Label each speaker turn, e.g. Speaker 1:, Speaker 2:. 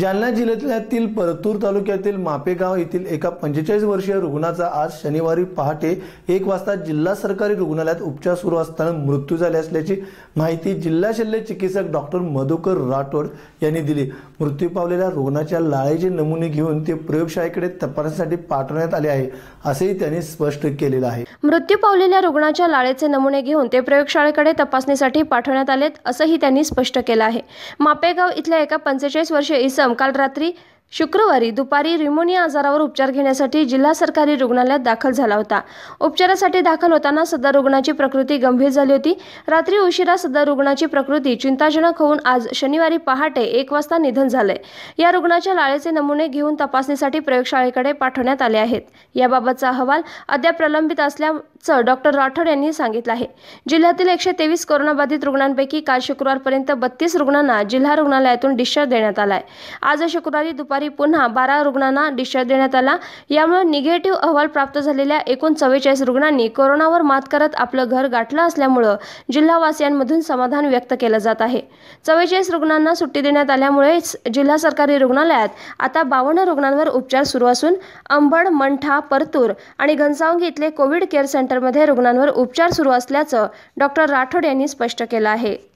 Speaker 1: जालना जिल्ह्यातील परतूर तालुक्यातील मापेगाव येथील एका पंचेचाळीस वर्षीय रुग्णाचा आज शनिवारी पहाटे एक वाजता जिल्हा सरकारी रुग्णालयात उपचार सुरू असताना मृत्यू झाले असल्याची माहिती जिल्हा शल्य चिकित्सक डॉक्टर मधुकर राठोड यांनी दिली मृत्यू पावलेल्या रुग्णाच्या लाळेचे नमुने घेऊन ते प्रयोगशाळेकडे तपासण्यासाठी पाठवण्यात आले आहे असेही त्यांनी स्पष्ट केलेलं आहे
Speaker 2: मृत्यू पावलेल्या रुग्णाच्या लाळेचे नमुने घेऊन ते प्रयोगशाळेकडे तपासणीसाठी पाठवण्यात आलेत असंही त्यांनी स्पष्ट केलं आहे मापेगाव इथल्या एका पंचेचाळीस वर्षीय इसम काल रात्री शुक्रवारी दुपारी रिमोनिया आजारावर उपचार घेण्यासाठी जिल्हा सरकारी रुग्णालयात दाखल झाला होता उपचारासाठी दाखल होताना सदर रुग्णाची प्रकृती गंभीर झाली होती रात्री उशिरा सदर रुग्णाची प्रकृती चिंताजनक होऊन आज शनिवारी पहाटे एक वाजता निधन झालंय या रुग्णाच्या लाळेचे नमुने घेऊन तपासणीसाठी प्रयोगशाळेकडे पाठवण्यात आले आहेत याबाबतचा अहवाल अद्याप प्रलंबित असल्याचं डॉक्टर राठोड यांनी सांगितलं आहे जिल्ह्यातील एकशे तेवीस कोरोनाबाधित रुग्णांपैकी काल शुक्रवारपर्यंत बत्तीस रुग्णांना जिल्हा रुग्णालयातून डिस्चार्ज देण्यात आलाय आज शुक्रवारी दुपारी दुपारी पुन्हा बारा रुग्णांना डिस्चार्ज देण्यात आला यामुळे निगेटिव्ह अहवाल प्राप्त झालेल्या एकूण चव्वेचाळीस रुग्णांनी कोरोनावर मात करत आपलं घर गाठलं असल्यामुळं जिल्हावासियांमधून समाधान व्यक्त केलं जात आहे चव्वेचाळीस रुग्णांना सुट्टी देण्यात आल्यामुळे जिल्हा सरकारी रुग्णालयात आता बावन्न रुग्णांवर उपचार सुरू असून अंबड मंठा परतूर आणि घनसावंगी इथले कोविड केअर सेंटरमध्ये रुग्णांवर उपचार सुरू असल्याचं डॉक्टर राठोड यांनी स्पष्ट केलं आहे